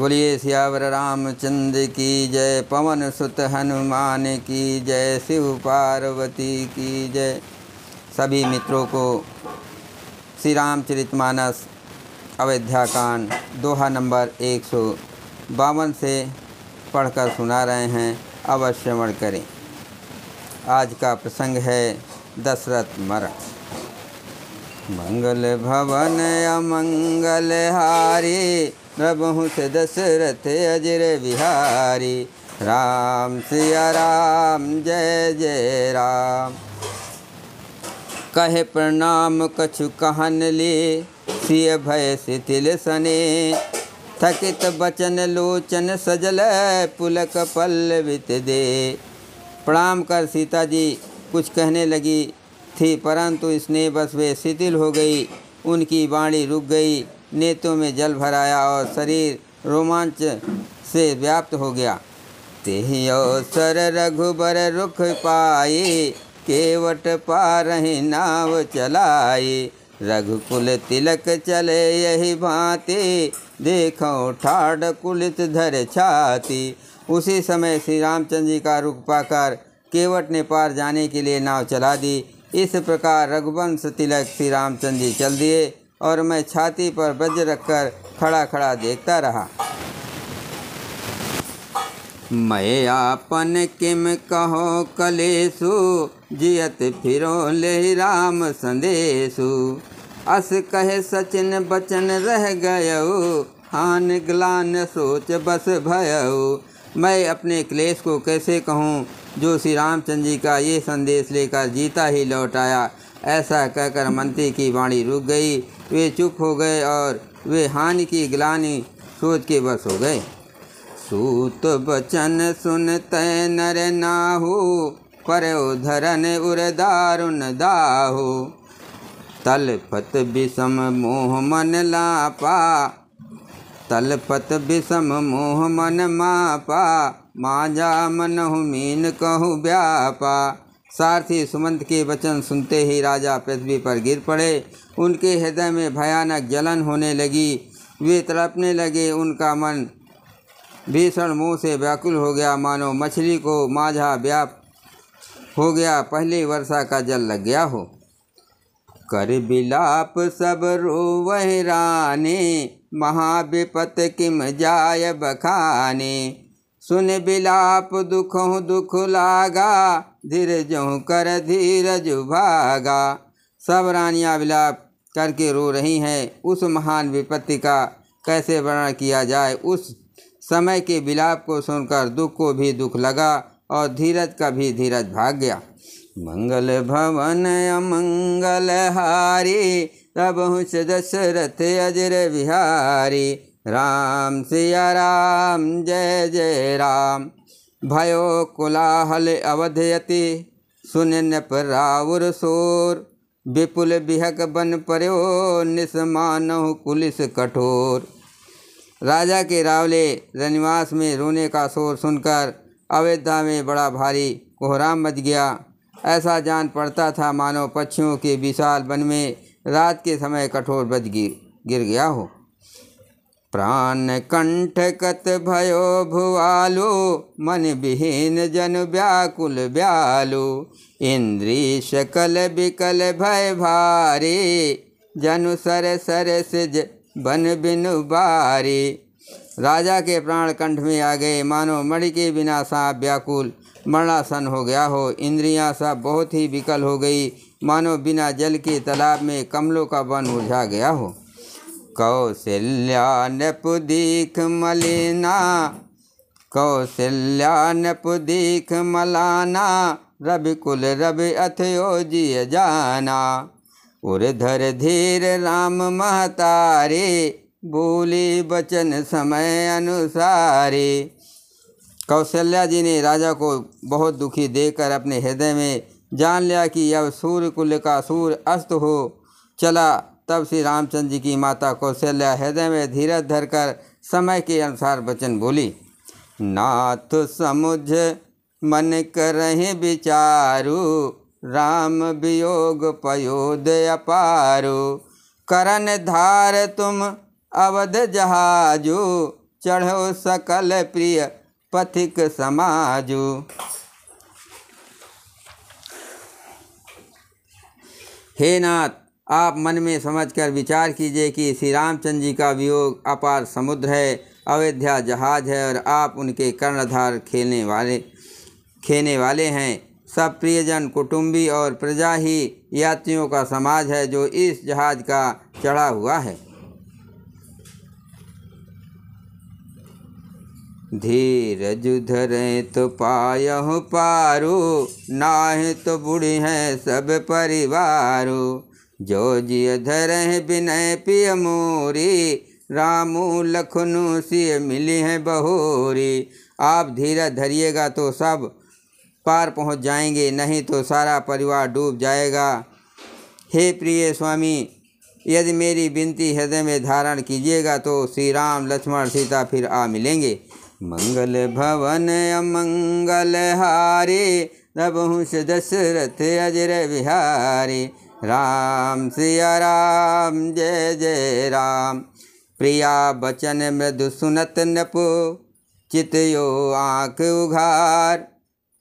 बोलिए सियावर रामचंद्र की जय पवन सुत हनुमान की जय शिव पार्वती की जय सभी मित्रों को श्री रामचरित मानस कांड दोहा नंबर एक सौ बावन से पढ़कर सुना रहे हैं अवश्य मण करें आज का प्रसंग है दशरथ मरण मंगल भवन अमंगल हारी से दशरथ अजर बिहारी राम सिया राम जय जय राम कहे प्रणाम कछु कहन ली सिय भय शिथिल सने थकित बचन लोचन सजल पुलक पल्लवित दे प्रणाम कर सीता जी कुछ कहने लगी थी परंतु इसने बस वे शिथिल हो गई उनकी वाणी रुक गई नेतों में जल भराया और शरीर रोमांच से व्याप्त हो गया सर रघुबर रुख पाए केवट पारही नाव चलाए रघुकुल तिलक चले यही भांति देखो ठाड कुलित धर छाती उसी समय श्री रामचंद्र जी का रुख पाकर केवट ने पार जाने के लिए नाव चला दी इस प्रकार रघुवंश तिलक श्री रामचंद्र जी चल दिए और मैं छाती पर बज रखकर खड़ा खड़ा देखता रहा मैं आपन किम कहो कलेसु जियत फिरो ले राम संदेशु अस कहे सचिन बचन रह गयो हान ग्लान सोच बस भयो मैं अपने क्लेश को कैसे कहूँ जो श्री रामचंद्र जी का ये संदेश लेकर जीता ही लौट आया ऐसा कहकर मंत्री की वाणी रुक गई वे चुप हो गए और वे हानि की ग्लानी सोच के बस हो गए सूत बचन सुनते नर नाहू पर उधरन उर दारुण तल तलपत विषम मोह मन लापा तलपत विषम मोह मन मापा माजा हु मीन कहु व्यापा सारथी सुमंत के वचन सुनते ही राजा पृथ्वी पर गिर पड़े उनके हृदय में भयानक जलन होने लगी वे तड़पने लगे उनका मन भीषण मुँह से व्याकुल हो गया मानो मछली को माझा व्याप हो गया पहली वर्षा का जल लग गया हो कर बिलाप सब रो वह रानी महाविपत किम जाय बखाने सुन बिलाप दुख दुख लागा धीरे जो कर धीरज भागा सब रानियाँ विलाप करके रो रही हैं उस महान विपत्ति का कैसे वर्णन किया जाए उस समय के विलाप को सुनकर दुख को भी दुख लगा और धीरज का भी धीरज भाग गया मंगल भवन अमंगल हारी तब हुस दशरथ अजर बिहारी राम सिया राम जय जय राम भयो कोलाहल अवधयति सुन पराउर सोर विपुल बिहक बन पर्यो निसमानह कुलिस कठोर राजा के रावले रनिवास में रोने का शोर सुनकर अवैधा में बड़ा भारी कोहराम मच गया ऐसा जान पड़ता था मानो पक्षियों के विशाल वन में रात के समय कठोर बज गिर गया हो प्राण कंठ कत भयो भुआलो मन विहीन जन व्याकुल ब्यालो इंद्री शकल विकल भय भारी जनु सर सर सिज बन बिनु बारी राजा के प्राण कंठ में आ गए मानो मणि के बिना सा व्याकुल मरणासन हो गया हो इंद्रियां सब बहुत ही विकल हो गई मानो बिना जल के तालाब में कमलों का वन उलझा गया हो कौशल्या नपुदीख मलिना कौशल्या नपुदीख मलाना रवि कुल रवि अथयो जिय जाना उर्धर धीर राम महतारे बोली बचन समय अनुसारे कौशल्या जी ने राजा को बहुत दुखी देकर अपने हृदय में जान लिया कि अब सूर्य कुल का सूर्य अस्त हो चला तब श्री रामचंद्र जी की माता कौशल्या हृदय में धीरज धरकर समय के अनुसार वचन बोली नाथ समुझ मन रहे विचारू राम वियोग पयोद अपारू करण धार तुम अवध जहाजू चढ़ो सकल प्रिय पथिक समाजू हे नाथ आप मन में समझकर विचार कीजिए कि श्री रामचंद्र जी का वियोग अपार समुद्र है अयोध्या जहाज है और आप उनके कर्णधार खेलने वाले खेने वाले हैं सब प्रियजन कुटुंबी और प्रजा ही यात्रियों का समाज है जो इस जहाज का चढ़ा हुआ है धीरज धरे तो पाय पारू नाह तो बूढ़ी है सब परिवारों जो जिय धरह बिनय पिय मोरी रामू लखनऊ सिय मिली हैं बहोरी आप धीरा धरिएगा तो सब पार पहुंच जाएंगे नहीं तो सारा परिवार डूब जाएगा हे प्रिय स्वामी यदि मेरी विनती हृदय में धारण कीजिएगा तो श्री राम लक्ष्मण सीता फिर आ मिलेंगे मंगल भवन अमंगल हारे रबहुश दशरथ अजर बिहारी राम सिया राम जय जय राम प्रिया बचन मृदु सुनत नपु चितयो आँख उघार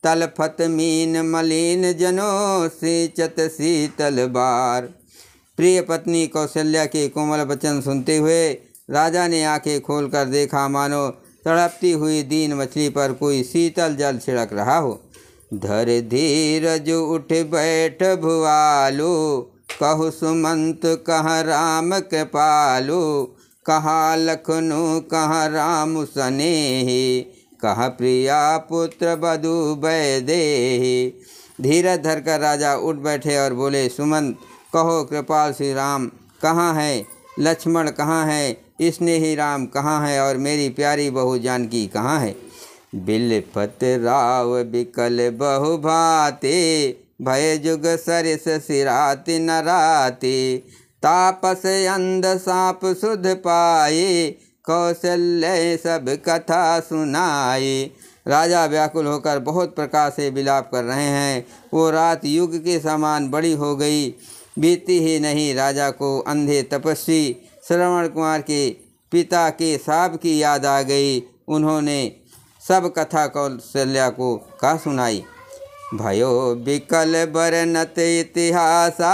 तलफत मीन मलिन जनो सिंचत शीतल बार प्रिय पत्नी कौशल्या के कोमल वचन सुनते हुए राजा ने आंखें खोलकर देखा मानो तड़पती हुई दीन मछली पर कोई शीतल जल छिड़क रहा हो धर धीरज उठ बैठ भुआलू कहु सुमंत कह राम के पालू कहा लखनऊ कह राम सने कहा प्रिया पुत्र बधु दे धीरज धर कर राजा उठ बैठे और बोले सुमंत कहो कृपाल श्री राम कहाँ है लक्ष्मण कहाँ है स्नेही राम कहाँ है और मेरी प्यारी बहू जानकी कहाँ है बिलपत राव बिकल बहुभाति भय जुग सरिस सिराति नराति तापस अंध साप सुध पाए कौशल्य सब कथा सुनाई राजा व्याकुल होकर बहुत प्रकार से विलाप कर रहे हैं वो रात युग के समान बड़ी हो गई बीती ही नहीं राजा को अंधे तपस्वी श्रवण कुमार के पिता के साप की याद आ गई उन्होंने सब कथा कौशल्या को का सुनाई भयो विकल बरनत इतिहासा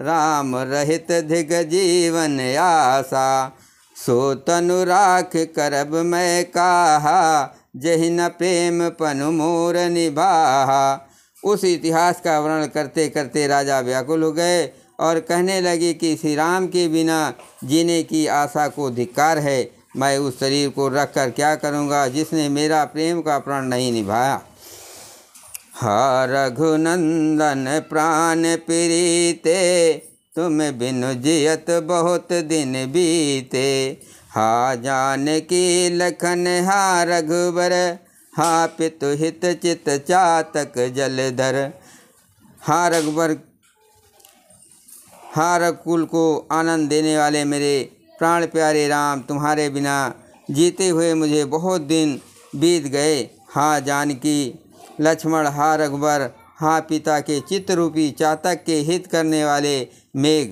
राम रहित धिग जीवन आशा सो तनु राख करब मैं कहा न प्रेम पनु मोर निभाहा उस इतिहास का वर्णन करते करते राजा व्याकुल हो गए और कहने लगे कि श्री राम के बिना जीने की आशा को धिक्कार है मैं उस शरीर को रख कर क्या करूँगा जिसने मेरा प्रेम का प्रण नहीं निभाया हा रघुनंदन प्राण प्रीते तुम बिनु जियत बहुत दिन बीते हा जान की लखन हा रघुबर हा पितु हित चित चातक जलधर हा रघुबर हा रघुकुल को आनंद देने वाले मेरे प्राण प्यारे राम तुम्हारे बिना जीते हुए मुझे बहुत दिन बीत गए हाँ जानकी लक्ष्मण हा रघुबर हाँ पिता के चित्रूपी चातक के हित करने वाले मेघ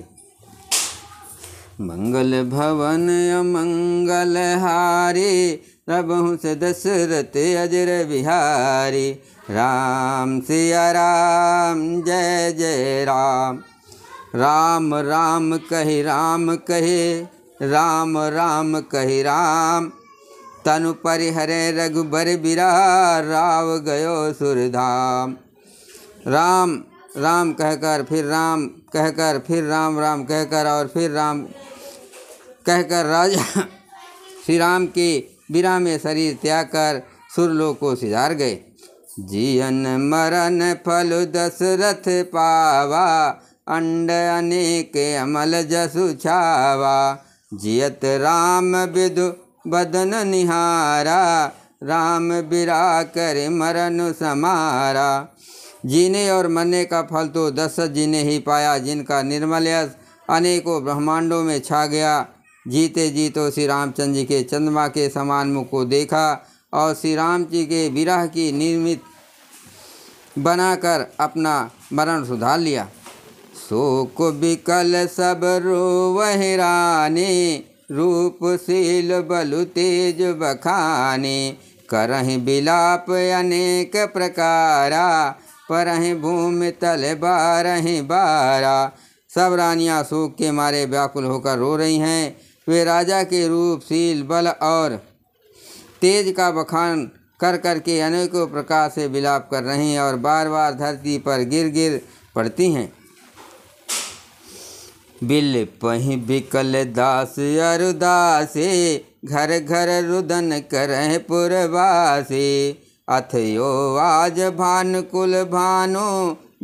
मंगल भवन मंगल हारे रबहु से दशरथ अजर बिहारी राम सिया राम जय जय राम राम राम कहे राम कहे राम राम कही राम तनु परिहरे रघुबर बिरा राव गयो सुरधाम राम राम कहकर फिर राम कहकर फिर राम राम कहकर और फिर राम कहकर राजा श्री राम के बिरा में शरीर त्याग कर सुरलोक को सिधार गए जियन मरण फल दशरथ पावा अंड अनेक अमल जसु छावा जियत राम विदु बदन निहारा राम बिरा कर मरन समारा जीने और मरने का फल तो दस ने ही पाया जिनका निर्मल यश अनेकों ब्रह्मांडों में छा गया जीते जी तो श्री रामचंद्र जी के चंद्रमा के समान मुख को देखा और श्री राम जी के विरह की निर्मित बनाकर अपना मरण सुधार लिया शोक बिकल सब वहरानी रूप सील बलु तेज बखानी करह बिलाप अनेक प्रकारा परहि भूमि तल बारहि बारा सब रानियाँ शोक के मारे व्याकुल होकर रो रही हैं वे राजा के रूप सील बल और तेज का बखान कर कर के अनेकों प्रकार से विलाप कर रही हैं और बार बार धरती पर गिर गिर पड़ती हैं बिल पही बिकल दास अरुदासे घर घर रुदन करह पुरवासे अथयो आज भान कुल भानु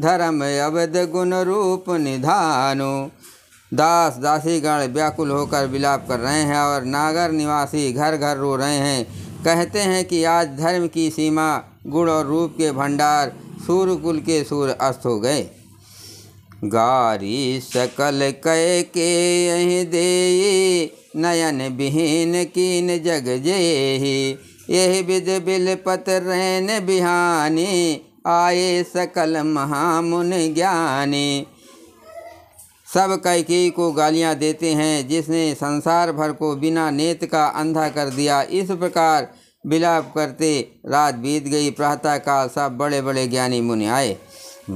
धर्म अवध गुण रूप निधानु दास दासी गण व्याकुल होकर विलाप कर रहे हैं और नागर निवासी घर घर रो रहे हैं कहते हैं कि आज धर्म की सीमा गुण और रूप के भंडार सूर्य कुल के सूर्य अस्त हो गए गारी सकल कह के यही दे नयन बिहीन कीन जग जेहि यह विद बिल पत रहन बिहानी आए सकल महामुन ज्ञानी सब कैकेयी को गालियां देते हैं जिसने संसार भर को बिना नेत का अंधा कर दिया इस प्रकार विलाप करते रात बीत गई प्रातः काल सब बड़े बड़े ज्ञानी मुनि आए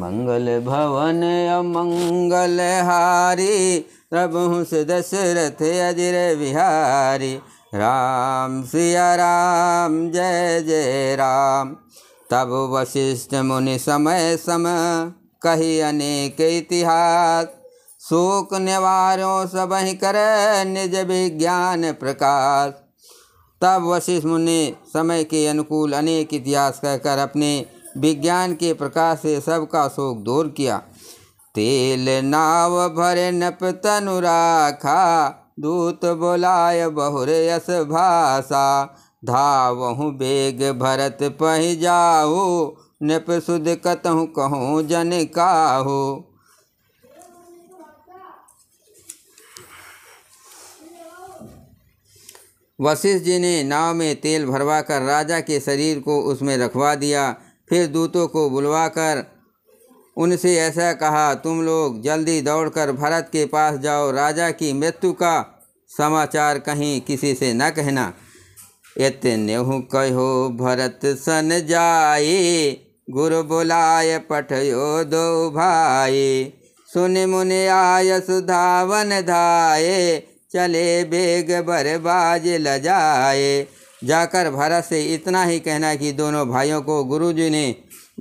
मंगल भवन अमंगल हारी प्रभु दशरथ अजर बिहारी राम सिया राम जय जय राम तब वशिष्ठ मुनि समय सम कही अनेक इतिहास शोक निवारों सब कर निज विज्ञान प्रकाश तब वशिष्ठ मुनि समय के अनुकूल अनेक इतिहास कहकर अपने विज्ञान के प्रकाश से सबका शोक दूर किया तेल नाव भरे नप तनु राखा दूत बोलाय बहुर यस भाषा धावहूँ बेग भरत पह जाओ नप सुध कतहूँ कहूँ जन काहो वशिष्ठ जी ने नाव में तेल भरवा कर राजा के शरीर को उसमें रखवा दिया फिर दूतों को बुलवाकर उनसे ऐसा कहा तुम लोग जल्दी दौड़कर भरत के पास जाओ राजा की मृत्यु का समाचार कहीं किसी से न कहना इतने कहो भरत सन जाए गुरु बुलाए पठयो दो भाई सुन मुन आय सुधावन धाये चले बेग बरबाज लजाए जाकर भरत से इतना ही कहना कि दोनों भाइयों को गुरुजी ने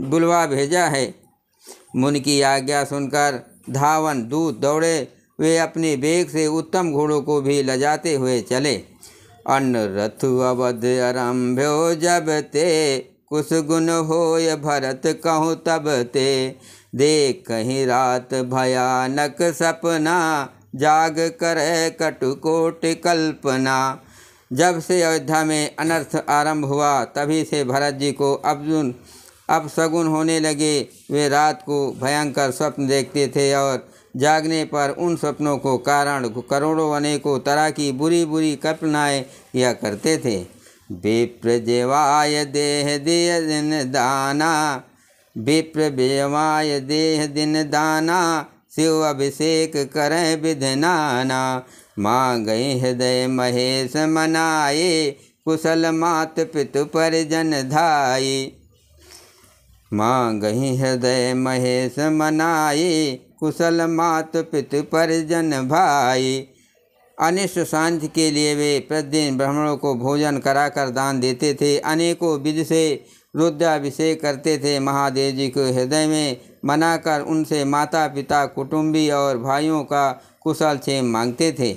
बुलवा भेजा है मुन की आज्ञा सुनकर धावन दूत दौड़े वे अपने बेग से उत्तम घोड़ों को भी लजाते हुए चले अन्न रथ अवध आरम्भ्यो जब ते कुछ गुण हो भरत कहूँ तब ते देख कहीं रात भयानक सपना जाग कर कटुकोट कल्पना जब से अयोध्या में अनर्थ आरंभ हुआ तभी से भरत जी को अब अब सगुन होने लगे वे रात को भयंकर स्वप्न देखते थे और जागने पर उन स्वप्नों को कारण करोड़ों अनेकों तरह की बुरी बुरी कल्पनाएँ किया करते थे विप्र जेवाय देह देह दिन दाना विप्रजेवाय देह दिन दाना शिव अभिषेक करें विधनाना माँ गए हृदय महेश मनाए कुशल मात पितु पर जन माँ गही हृदय महेश मनाए कुशल मात पितु पर जन भाई अनिष्ट शांति के लिए वे प्रतिदिन ब्राह्मणों को भोजन कराकर दान देते थे अनेकों विधि से रुद्राभिषेक करते थे महादेव जी को हृदय में मनाकर उनसे माता पिता कुटुंबी और भाइयों का कुशल क्षेम मांगते थे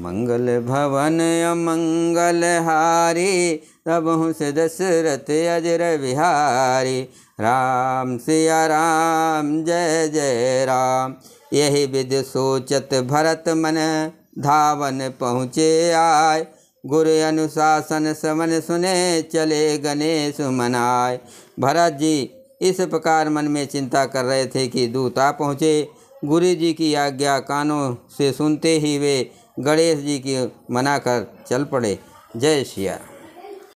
मंगल भवन अमंगल हारी तब से दशरथ अजर बिहारी राम सिया राम जय जय राम यही विध सोचत भरत मन धावन पहुँचे आय गुरु अनुशासन समन सुने चले गणेश मनाय भरत जी इस प्रकार मन में चिंता कर रहे थे कि दूता पहुँचे गुरु जी की आज्ञा कानों से सुनते ही वे गणेश जी की मना कर चल पड़े जय शिया